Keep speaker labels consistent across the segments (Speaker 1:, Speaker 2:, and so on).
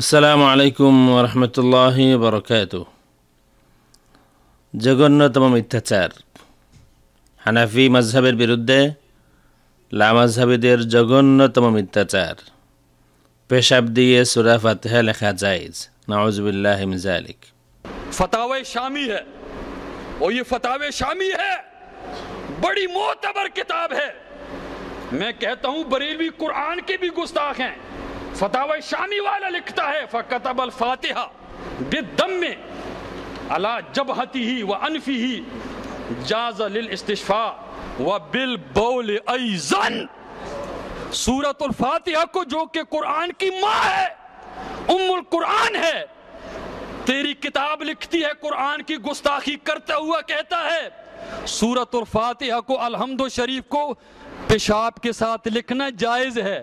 Speaker 1: السلام علیکم ورحمۃ اللہ وبرکاتہ جگن اتار حنفی مذہب لام مذہبی دیر جگن اتار پیشاب دیے نوزب اللہ
Speaker 2: فتح شامی ہے اور یہ فتح شامی ہے بڑی معتبر کتاب ہے میں کہتا ہوں بریلوی قرآن کے بھی گستاخ ہیں فتح شامی والا لکھتا ہے فقطب الفاتحہ بدم میں اللہ جبہتی ہی و انفی ہی جاز للاستشفاء و بالبول ایزن سورت الفاتحہ کو جو کہ قرآن کی ماں ہے ام القرآن ہے تیری کتاب لکھتی ہے قرآن کی گستاخی کرتا ہوا کہتا ہے سورت الفاتحہ کو الحمد و شریف کو پیشاب کے ساتھ لکھنا جائز ہے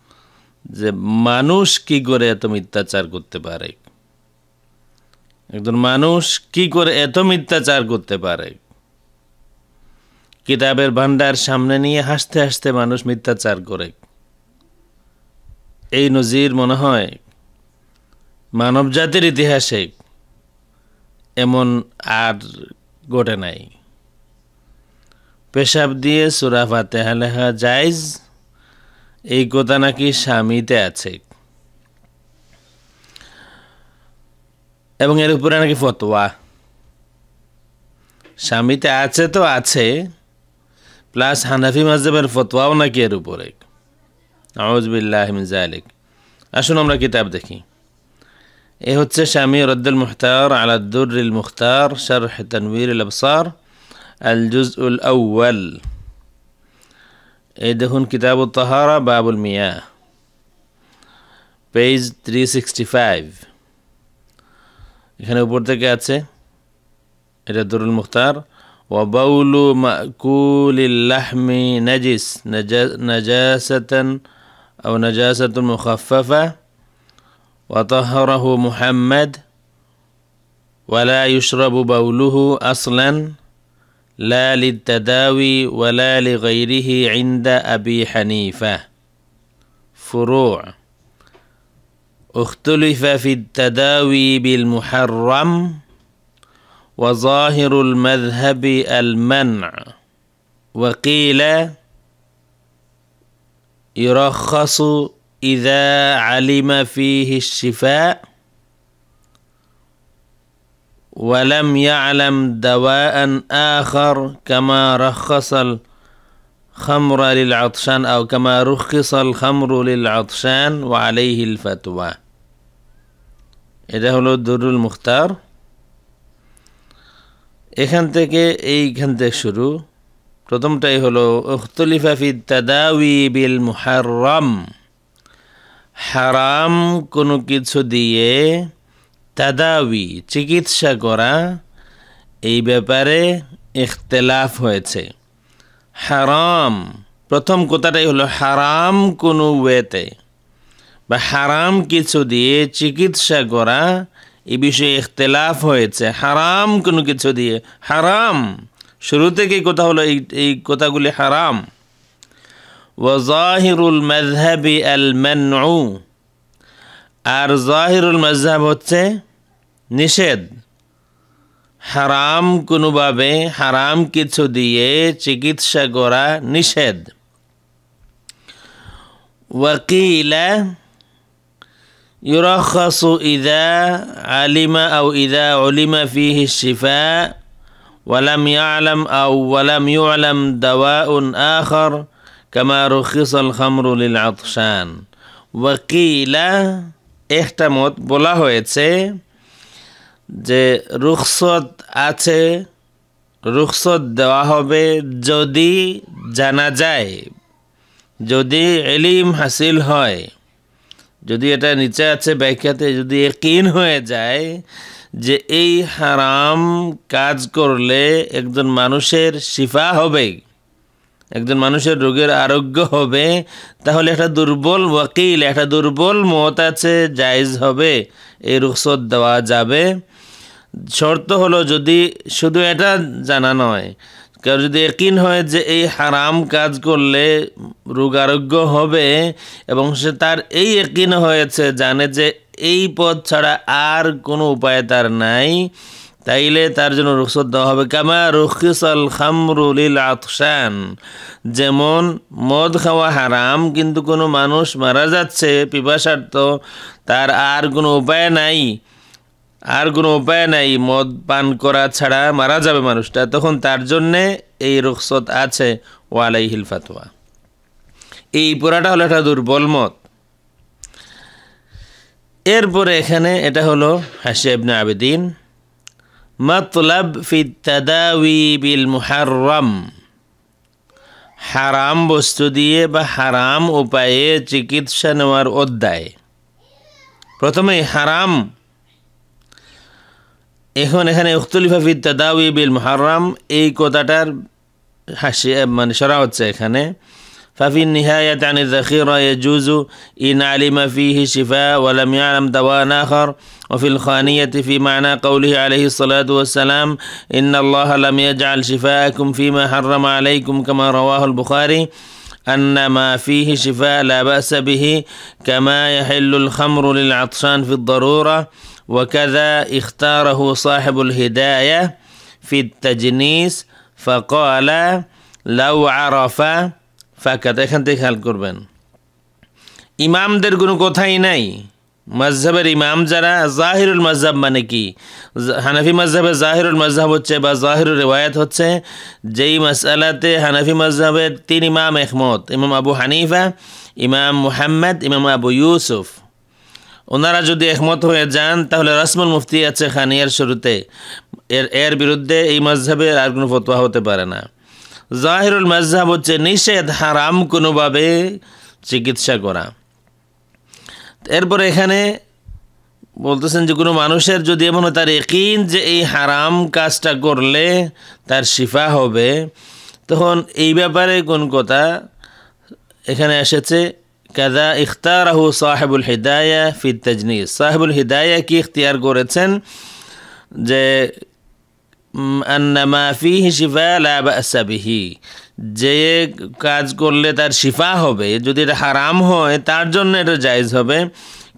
Speaker 1: যে মানুষ কি করে এত মিথ্যাচার করতে পারে একজন মানুষ কি করে এত মিথ্যাচার করতে পারে কিতাবের ভান্ডার সামনে নিয়ে হাসতে হাসতে মানুষ মিথ্যাচার করে এই নজির মনে হয় মানব জাতির ইতিহাসে এমন আর ঘটে নাই পেশাব দিয়ে সুরা ফাতেহা লেখা জায়জ এই কথা নাকি স্বামীতে আছে এবং এর উপরে নাকি ফতোয়া স্বামীতে আছে তো আছে প্লাস হানাফি মাজহাবের ফতোয়াও নাকি এর উপরে আউজবিল্লাহমিজালিক আসুন আমরা কিতাব দেখি এ হচ্ছে স্বামী রদ্দুল মুখতার আলাদুল মুখতার শাহ তনবীর আল আবসার আল জুজ উল আউ্ল دهون كتاب الطهارة باب المياه page 365 هنا بورتا كاتسة دور المختار وبول مأكول اللحم نجس نجاسة أو نجاسة مخففة وطهره محمد ولا يشرب بوله أصلاً لا للتداوي ولا لغيره عند أبي حنيفة فروع اختلف في التداوي بالمحرم وظاهر المذهب المنع وقيل يرخص إذا علم فيه الشفاء ولم يعلم دواء آخر كما رخص الخمر للعطشان أو كما رخص الخمر للعطشان وعليه الفتوى এটা هو الدر المختار এখান থেকে এইখান থেকে শুরু প্রথমটাই হলো উখতলিফাফি তাদাউি বিল মুহারম হারাম কোনো কিছু দিয়ে তাদাউই চিকিৎসা করা এই ব্যাপারে ইখতলাফ হয়েছে হারাম প্রথম কথাটাই হলো হারাম কোনো ওয়েতে বা হারাম কিছু দিয়ে চিকিৎসা করা এ বিষয়ে ইখতলাফ হয়েছে হারাম কোনো কিছু দিয়ে হারাম শুরু থেকে কথা হলো এই এই কথাগুলি হারাম ওয়াজাহিরুল মাযহাবি আল মানউ আর জাহিরুল মাজহাব হচ্ছে নিষেধ হারাম কোনোভাবে হারাম কিছু দিয়ে চিকিৎসা করা নিষেধ وقيل يرخص إذا علم أو إذا علم فيه الشفاء ولم يعلم أو ولم يعلم دواء آخر كما رخص الخمر للعطشان وقيل একটা মত বলা হয়েছে যে রুখসত আছে রুখসত দেওয়া হবে যদি জানা যায় যদি এলিম হাসিল হয় যদি এটা নিচে আছে ব্যাখ্যাতে যদি একিন হয়ে যায় যে এই হারাম কাজ করলে একজন মানুষের শিফা হবে একজন মানুষের রোগের আরোগ্য হবে তাহলে একটা দুর্বল ওয়াকিল একটা দুর্বল মত আছে জায়জ হবে এই রুখসত দেওয়া যাবে শর্ত হলো যদি শুধু এটা জানা নয় কেউ যদি একিন হয় যে এই হারাম কাজ করলে রোগ আরোগ্য হবে এবং সে তার এই একিন হয়েছে জানে যে এই পথ ছাড়া আর কোনো উপায় তার নাই তাইলে তার জন্য রুখসত দেওয়া হবে কামা রুখিসাল খামরুলিল আতসান যেমন মদ খাওয়া হারাম কিন্তু কোনো মানুষ মারা যাচ্ছে পিপাসার্থ তার আর কোনো উপায় নাই আর কোনো উপায় নাই মদ পান করা ছাড়া মারা যাবে মানুষটা তখন তার জন্যে এই রুখসত আছে ওয়ালাই হিলফাতোয়া এই পোড়াটা হলো একটা দুর্বল মত এরপরে এখানে এটা হলো হাসি আবনা আবেদিন মতলব ফিদাউি বিল মুহারম হারাম বস্তু দিয়ে বা হারাম উপায়ে চিকিৎসা নেওয়ার অধ্যায় প্রথমে হারাম এখন এখানে উখতলিফা ফিদাউি বিল মুহারম এই কথাটার হাসি মানে সরা হচ্ছে এখানে ففي النهاية عن الذخيرة يجوز إن علم فيه شفاء ولم يعلم دواء آخر وفي الخانية في معنى قوله عليه الصلاة والسلام إن الله لم يجعل شفاءكم فيما حرم عليكم كما رواه البخاري أن ما فيه شفاء لا بأس به كما يحل الخمر للعطشان في الضرورة وكذا اختاره صاحب الهداية في التجنيس فقال لو عرف ফাঁকাত এখান থেকে খেয়াল করবেন ইমামদের কোনো কথাই নাই মজহবের ইমাম যারা জাহিরুল মাঝহাব মানে কি হানাফি মজহবের জাহিরুল মাঝহাব হচ্ছে বা জাহিরুল রেওয়ায়ত হচ্ছে যেই মশালাতে হানাফি মজহবের তিন ইমাম একমত ইমাম আবু হানিফা ইমাম মুহাম্মদ ইমাম আবু ইউসুফ ওনারা যদি একমত হয়ে যান তাহলে রসমুল মুফতি আছে খানিয়ার শুরুতে এর এর বিরুদ্ধে এই মজহবের আর কোনো ফতোয়া হতে পারে না জাহিরুল মাজহাব হচ্ছে নিষেধ হারাম কোনোভাবে চিকিৎসা করা এরপর এখানে বলতেছেন যে কোনো মানুষের যদি এমন তার একিন যে এই হারাম কাজটা করলে তার শিফা হবে তখন এই ব্যাপারে কোন কথা এখানে এসেছে কাদা ইখতারাহু সাহেবুল হিদায়া ফির তাজনিস সাহেবুল হিদায়া কি ইখতিয়ার করেছেন যে যে কাজ করলে তার শিফা হবে যদি এটা হারাম হয় তার জন্য এটা জায়জ হবে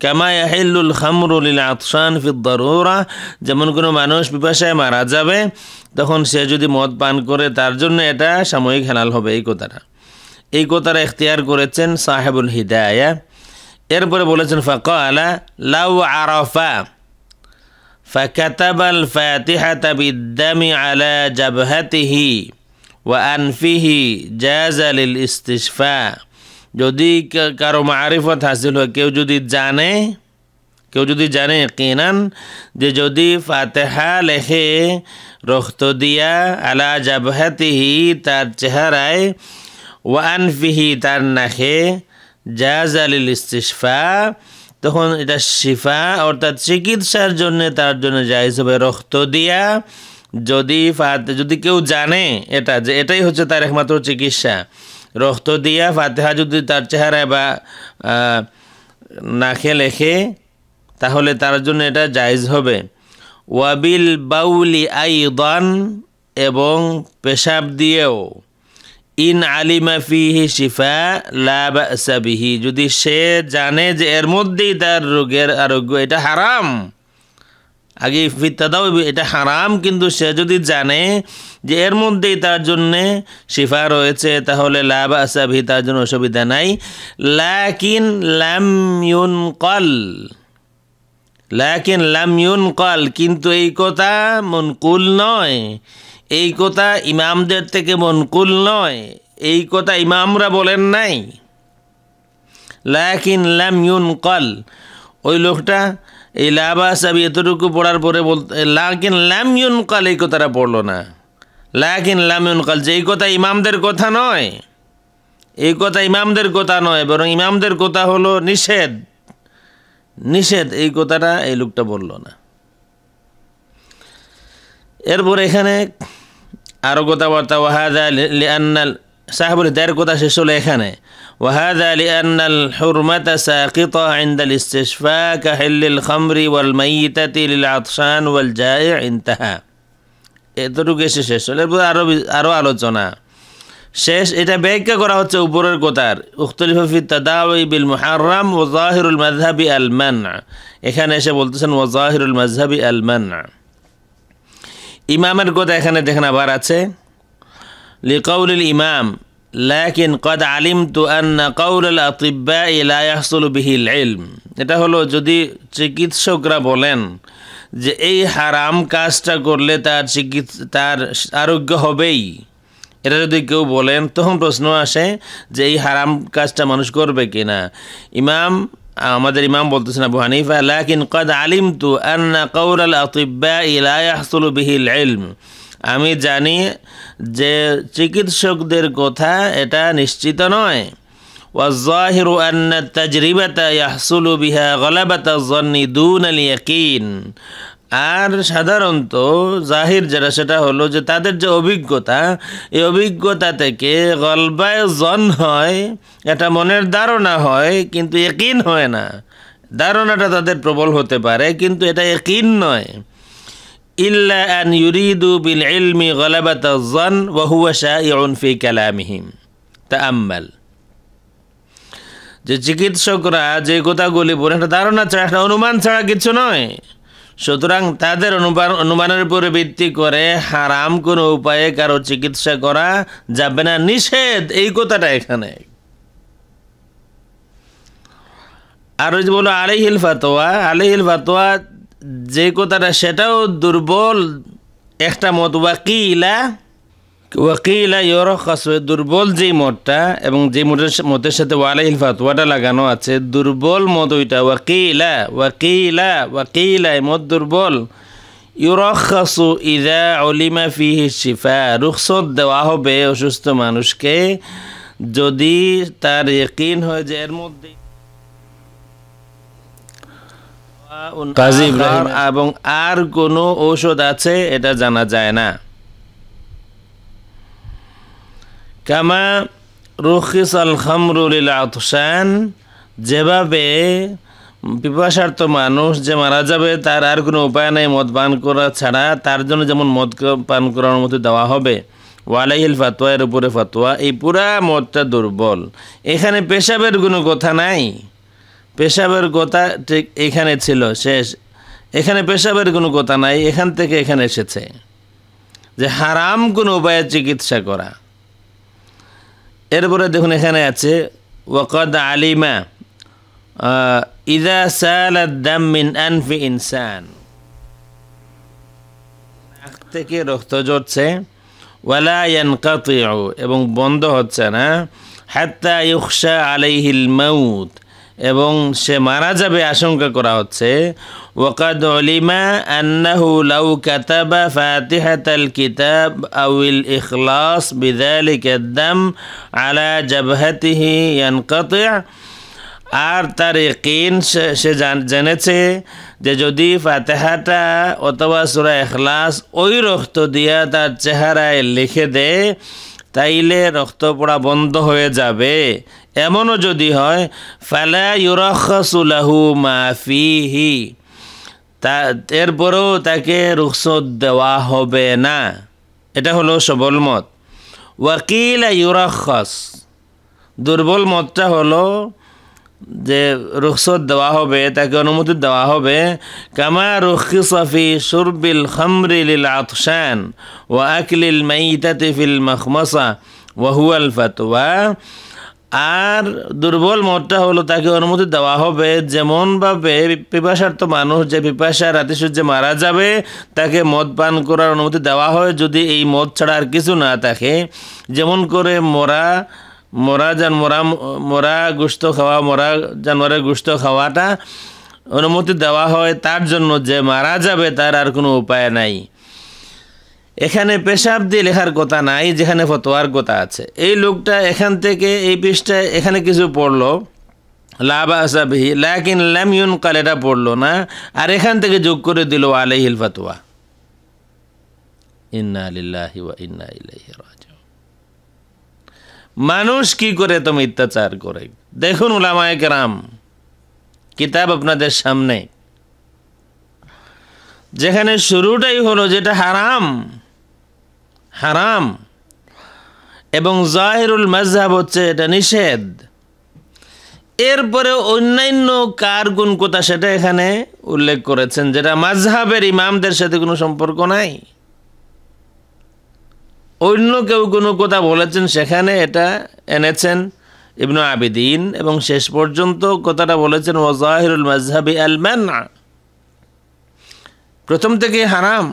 Speaker 1: কামায়াহিল্লুল খামরুলিল আতসান ফিদ্দারুরা যেমন কোনো মানুষ পিপাসায় মারা যাবে তখন সে যদি মদ পান করে তার জন্য এটা সাময়িক হেলাল হবে এই কথাটা এই কথাটা এখতিয়ার করেছেন সাহেবুল হিদায়া এরপরে বলেছেন ফাকা আলা লাউ আরাফা فكتب الفاتحة بالدم على جبهته وأنفه جاز للاستشفاء যদি কারো মারিফত হাসিল হয় কেউ যদি জানে কেউ যদি জানে কিনান যে যদি ফাতেহা লেখে রক্ত দিয়া আলা জাবহাতিহি তার চেহারায় ওয়ানফিহি তার নাখে জাজ আলিল ইস্তিশফা তখন এটা শিফা অর্থাৎ চিকিৎসার জন্য তার জন্য জায়জ হবে রক্ত দিয়া যদি ফাতে যদি কেউ জানে এটা যে এটাই হচ্ছে তার একমাত্র চিকিৎসা রক্ত দিয়া ফাতেহা যদি তার চেহারায় বা নাখে লেখে তাহলে তার জন্য এটা জায়জ হবে ওয়াবিল বাউলি আইদান এবং পেশাব দিয়েও ইন আলিমা ফিহি শিফা সাবিহি যদি সে জানে যে এর মধ্যেই তার রোগের আরোগ্য এটা হারাম আগে ফিতাদাও এটা হারাম কিন্তু সে যদি জানে যে এর মধ্যেই তার জন্যে শিফা রয়েছে তাহলে লাভ আসাবি তার জন্য অসুবিধা নাই লাকিন ল্যাম ইউন কল লাকিন ইউন কল কিন্তু এই কথা মনকুল নয় এই কথা ইমামদের থেকে মনকুল নয় এই কথা ইমামরা বলেন নাই লাকিন ইউন কল ওই লোকটা এই লাবাস আমি এতটুকু পড়ার পরে বল লাকিন ইউন কল এই কথাটা পড়লো না লাকিন লামিউন কল যে এই কথা ইমামদের কথা নয় এই কথা ইমামদের কথা নয় বরং ইমামদের কথা হলো নিষেধ নিষেধ এই কথাটা এই লোকটা বলল না এরপর এখানে আরও কথাবার্তা ওয়াহাদা লিআনাল সাহেবুল হৃদায়ের কথা শেষ হলো এখানে وهذا لأن الحرمة ساقطة عند الاستشفاء كحل الخمر والميتة للعطشان والجائع انتهى এতটুকু এসে শেষ হলো এরপর আরও আরও আলোচনা শেষ এটা ব্যাখ্যা করা হচ্ছে উপরের কোথার উখতলিফি তাদাউই বিল মুহারাম ওজাহিরুল মাজহাবি আল মান্না এখানে এসে বলতেছেন ওজাহিরুল মাজহাবি আল মান্না ইমামের কথা এখানে দেখেন আবার আছে লিকাউলিল ইমাম লাকিন কদ আলিম তু আন্না কাউল আতিব্বা ইলা ইয়াহসুল বিহিল ইলম এটা হলো যদি চিকিৎসকরা বলেন যে এই হারাম কাজটা করলে তার চিকিৎসা তার আরোগ্য হবেই এটা যদি কেউ বলেন তখন প্রশ্ন আসে যে এই হারাম কাজটা মানুষ করবে কি না ইমাম আমাদের ইমাম বলতেছেন আবু হানিফা লাকিন কদ আলিম তু আন্না কৌর আল আতিব্বা ইলায়াহসুল বিহিল ইলম আমি জানি যে চিকিৎসকদের কথা এটা নিশ্চিত নয় والظاهر أن التجربة يحصل بها غلبة الظن دون اليقين আর সাধারণত জাহির যারা সেটা হলো যে তাদের যে অভিজ্ঞতা এই অভিজ্ঞতা থেকে গল্পায় জন হয় এটা মনের ধারণা হয় কিন্তু একিন হয় না ধারণাটা তাদের প্রবল হতে পারে কিন্তু এটা একিন নয় ইল্লা আন ইউরিদু বিল ইলমি গলাবাত জন ওয়াহুয়া শাহ কালামিহিম তা আম্মাল যে চিকিৎসকরা যে কথাগুলি বলে একটা ধারণা ছাড়া একটা অনুমান ছাড়া কিছু নয় সুতরাং তাদের অনুমান অনুমানের উপরে ভিত্তি করে হারাম কোনো উপায়ে কারো চিকিৎসা করা যাবে না নিষেধ এই কথাটা এখানে আর ওই যে বলো আলিহিল ফাতোয়া আলিহিল ফাতোয়া যে কথাটা সেটাও দুর্বল একটা মত বা কি ইলা ওয়াকিলা ইয়রখাস দুর্বল যে মদটা এবং যে মতের মতের সাথে ওয়ালা ইলফাত ওয়াটা লাগানো আছে দুর্বল মদ ওইটা ওয়াকিলা ওয়াকিলা ওয়াকিলা মদ দুর্বল ইউরখাসু ইদা অলিমা ফিহি শিফা রুখসত দেওয়া হবে অসুস্থ মানুষকে যদি তার ইকিন হয় যে এর মধ্যে কাজী ইব্রাহিম এবং আর কোনো ঔষধ আছে এটা জানা যায় না কামা রুখিস আল খামরুল আতসান যেভাবে পিপাসার্থ মানুষ যে মারা যাবে তার আর কোনো উপায় নেই মদ পান করা ছাড়া তার জন্য যেমন মদ পান করার অনুমতি দেওয়া হবে ওয়ালাইল ফাতোয়া এর উপরে ফাতোয়া এই পুরা মদটা দুর্বল এখানে পেশাবের কোনো কথা নাই পেশাবের কথা ঠিক এখানে ছিল শেষ এখানে পেশাবের কোনো কথা নাই এখান থেকে এখানে এসেছে যে হারাম কোনো উপায়ে চিকিৎসা করা এরপরে দেখুন এখানে আছে ওয়াকাদ আলিমা ইদা সাল দাম মিন আনফি ইনসান নাক থেকে রক্ত জড়ছে ওয়ালা ইয়ানকাতিউ এবং বন্ধ হচ্ছে না হাত্তা ইউখশা আলাইহিল মাউত এবং সে মারা যাবে আশঙ্কা করা হচ্ছে ওয়াকাদ অলিমা আন্নাহু লাউ কাতাবা ফাতিহাতাল কিতাব আউল ইখলাস বিদালিকা দাম আলা জাবহাতিহি ইয়ানকাতি আর তার একিন সে জেনেছে যে যদি ফাতেহাটা অথবা সুরা এখলাস ওই রক্ত দিয়া তার চেহারায় লিখে দেয় তাইলে রক্ত পড়া বন্ধ হয়ে যাবে এমনও যদি হয় ফালা ইউরখাসুলাহু মাফিহি তা এরপরেও তাকে রুখসত দেওয়া হবে না এটা হলো সবল মত ওয়াকিল ইউরাখস দুর্বল মতটা হলো যে রুখসত দেওয়া হবে তাকে অনুমতি দেওয়া হবে কামা রুখি সফি সুরবিল খামরিল আতসান ও আকলিল মাইতাতিফিল মখমসা ওয়াহুয়াল ফাতোয়া আর দুর্বল মতটা হলো তাকে অনুমতি দেওয়া হবে যেমনভাবে তো মানুষ যে পিপাসা রাতে সূর্যে মারা যাবে তাকে মদ পান করার অনুমতি দেওয়া হয় যদি এই মদ ছাড়া আর কিছু না থাকে যেমন করে মরা মরা যান মরা মরা গুস্ত খাওয়া মরা জানোয়ারের গুস্ত খাওয়াটা অনুমতি দেওয়া হয় তার জন্য যে মারা যাবে তার আর কোনো উপায় নাই এখানে পেশাব দিয়ে লেখার কথা নাই যেখানে ফতোয়ার কথা আছে এই লোকটা এখান থেকে এই পৃষ্ঠায় এখানে কিছু পড়লো লাভাসাবিহি লাকিন লামিউন কাল এটা পড়লো না আর এখান থেকে যোগ করে দিল আলাইহিল ফাতোয়া ইন্না লিল্লাহি ওয়া ইন্না ইলাইহি মানুষ কি করে তো অত্যাচার করে দেখুন উলামায়ে কেরাম কিতাব আপনাদের সামনে যেখানে শুরুটাই হলো যেটা হারাম হারাম এবং জাহেরুল মাজহাব হচ্ছে এটা নিষেধ এরপরে অন্যান্য কার গুণ কথা সেটা এখানে উল্লেখ করেছেন যেটা মাজহাবের ইমামদের সাথে কোনো সম্পর্ক নাই অন্য কেউ কোনো কথা বলেছেন সেখানে এটা এনেছেন ইবনু আবিদিন এবং শেষ পর্যন্ত কথাটা বলেছেন ওয়াজাহিরুল মাজহাবি আল প্রথম থেকে হারাম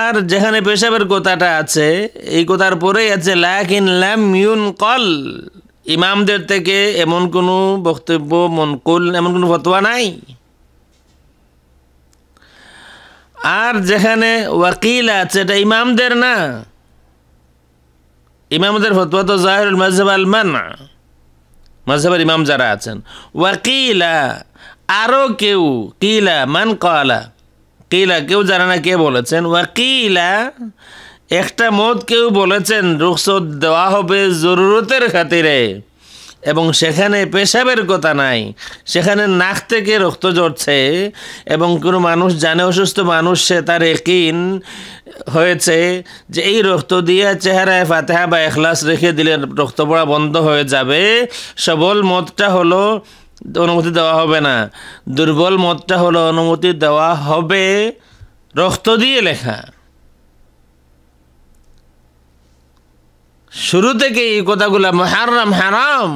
Speaker 1: আর যেখানে পেশাবের কথাটা আছে এই কথার পরেই আছে লাকিন লাম ইউন কল ইমামদের থেকে এমন কোনো বক্তব্য মন কল এমন কোনো ফতোয়া নাই আর যেখানে ওয়াকিল আছে এটা ইমামদের না ইমামদের ফতোয়া তো জাহরুল মজহব আল মানা ইমাম যারা আছেন ওয়াকিলা আরও কেউ কিলা মান কলা কিলা কেউ জানে না কে বলেছেন ওয়াকিলা একটা মত কেউ বলেছেন রুখসত দেওয়া হবে জরুরতের খাতিরে এবং সেখানে পেশাবের কথা নাই সেখানে নাক থেকে রক্ত জড়ছে এবং কোনো মানুষ জানে অসুস্থ মানুষ সে তার একিন হয়েছে যে এই রক্ত দিয়ে চেহারায় ফাতেহা বা এখলাস রেখে দিলে রক্ত পড়া বন্ধ হয়ে যাবে সবল মতটা হলো অনুমতি দেওয়া হবে না দুর্বল মতটা হলো অনুমতি দেওয়া হবে রক্ত দিয়ে লেখা শুরু থেকে এই কথাগুলা হারাম হারাম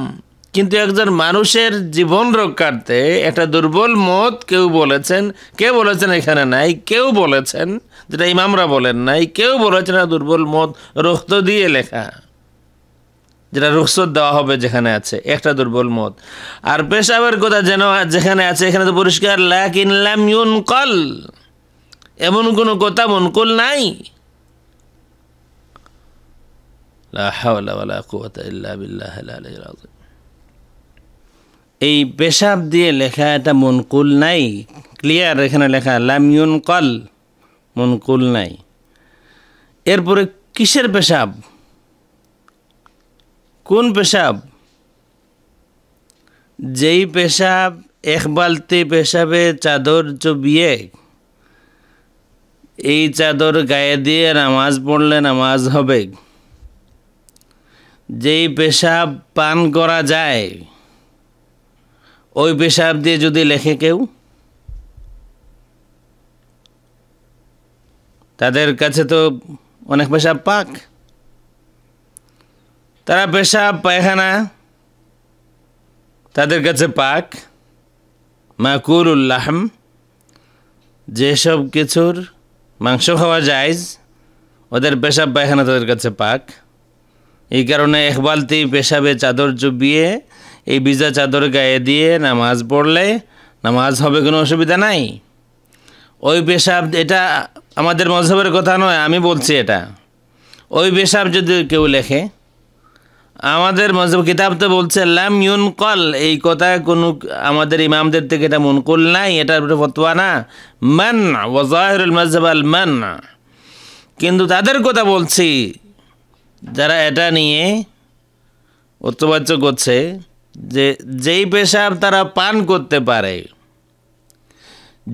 Speaker 1: কিন্তু একজন মানুষের জীবন রক্ষার্থে একটা দুর্বল মত কেউ বলেছেন কেউ বলেছেন এখানে নাই কেউ বলেছেন যেটা ইমামরা বলেন নাই কেউ বলেছেন দুর্বল মত রক্ত দিয়ে লেখা যেটা রুখসত দেওয়া হবে যেখানে আছে একটা দুর্বল মত আর পেশাবের কথা যেন যেখানে আছে এখানে তো পরিষ্কার কল এমন কোনো কথা মনকুল নাই এই পেশাব দিয়ে লেখা এটা মনকুল নাই ক্লিয়ার এখানে লেখা লামিউন কল মনকুল নাই এরপরে কিসের পেশাব কোন পেশাব যেই পেশাব এক বালতি পেশাবে চাদর চবিয়ে এই চাদর গায়ে দিয়ে নামাজ পড়লে নামাজ হবে যেই পেশাব পান করা যায় ওই পেশাব দিয়ে যদি লেখে কেউ তাদের কাছে তো অনেক পেশাব পাক তারা পেশাব পায়খানা তাদের কাছে পাক মাকুর উল্লাহম যেসব কিছুর মাংস খাওয়া যায় ওদের পেশাব পায়খানা তাদের কাছে পাক এই কারণে একবালতি পেশাবে চাদর চুবিয়ে এই বিজা চাদর গায়ে দিয়ে নামাজ পড়লে নামাজ হবে কোনো অসুবিধা নাই ওই পেশাব এটা আমাদের মজহবের কথা নয় আমি বলছি এটা ওই পেশাব যদি কেউ লেখে আমাদের কিতাব তো বলছে লাম ইউন কল এই কথায় কোনো আমাদের ইমামদের থেকে এটা মুনকল নাই এটার উপরে ফতোয়া না মান ওজাহিরুল মজব আল মান কিন্তু তাদের কথা বলছি যারা এটা নিয়ে উত্তবাচ্য করছে যে যেই পেশাব তারা পান করতে পারে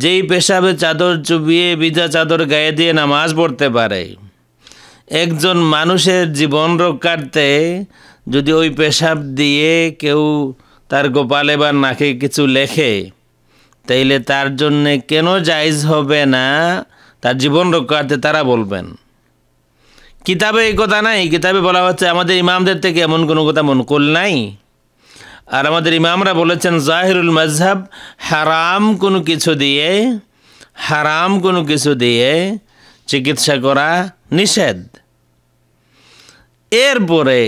Speaker 1: যেই পেশাবে চাদর চুবিয়ে বিজা চাদর গায়ে দিয়ে নামাজ পড়তে পারে একজন মানুষের জীবন রক্ষার্থে যদি ওই পেশাব দিয়ে কেউ তার গোপালে বা নাকে কিছু লেখে তাইলে তার জন্যে কেন জায়জ হবে না তার জীবন রক্ষার্থে তারা বলবেন কিতাবে এই কথা নাই কিতাবে বলা হচ্ছে আমাদের ইমামদের থেকে এমন কোনো কথা মনকুল নাই আর আমাদের ইমামরা বলেছেন জাহিরুল মজহাব হারাম কোনো কিছু দিয়ে হারাম কোনো কিছু দিয়ে চিকিৎসা করা নিষেধ এরপরে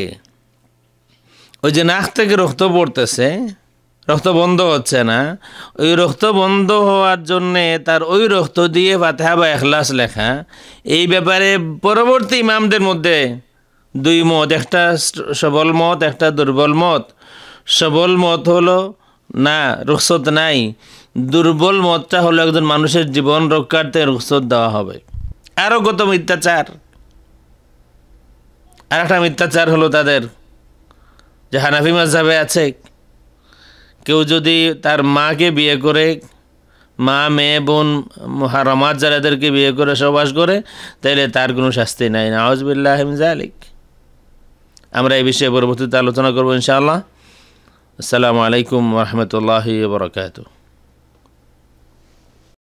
Speaker 1: ওই যে নাক থেকে রক্ত পড়তেছে রক্ত বন্ধ হচ্ছে না ওই রক্ত বন্ধ হওয়ার জন্যে তার ওই রক্ত দিয়ে ফাতেহা বা এখলাস লেখা এই ব্যাপারে পরবর্তী ইমামদের মধ্যে দুই মত একটা সবল মত একটা দুর্বল মত সবল মত হলো না রুখসত নাই দুর্বল মতটা হলো একজন মানুষের জীবন রক্ষার্থে রুখসত দেওয়া হবে আরও কত মিথ্যাচার আর একটা মিথ্যাচার হলো তাদের যে হানাফি মাঝাবে আছে কেউ যদি তার মাকে বিয়ে করে মা মেয়ে বোন রমাজ যারা বিয়ে করে সবাস করে তাহলে তার কোনো শাস্তি নাই আওয়াজবিল্লাহ আলিক আমরা এই বিষয়ে পরবর্তীতে আলোচনা করবো ইনশাআল্লাহ আসসালামু আলাইকুম রহমতুল্লাহ বরকাত